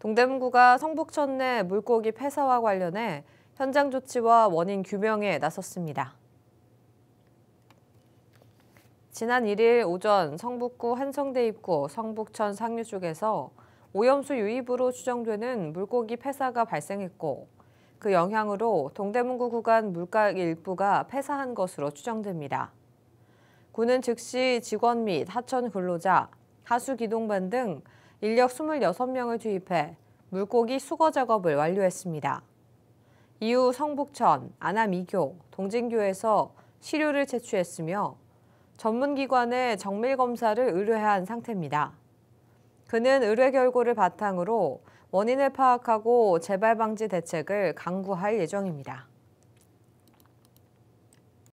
동대문구가 성북천내 물고기 폐사와 관련해 현장 조치와 원인 규명에 나섰습니다. 지난 1일 오전 성북구 한성대 입구 성북천 상류 쪽에서 오염수 유입으로 추정되는 물고기 폐사가 발생했고 그 영향으로 동대문구 구간 물가 일부가 폐사한 것으로 추정됩니다. 구는 즉시 직원 및 하천 근로자, 하수기동반 등 인력 26명을 투입해 물고기 수거 작업을 완료했습니다. 이후 성북천, 안암이교, 동진교에서 시료를 채취했으며 전문기관에 정밀검사를 의뢰한 상태입니다. 그는 의뢰 결과를 바탕으로 원인을 파악하고 재발 방지 대책을 강구할 예정입니다.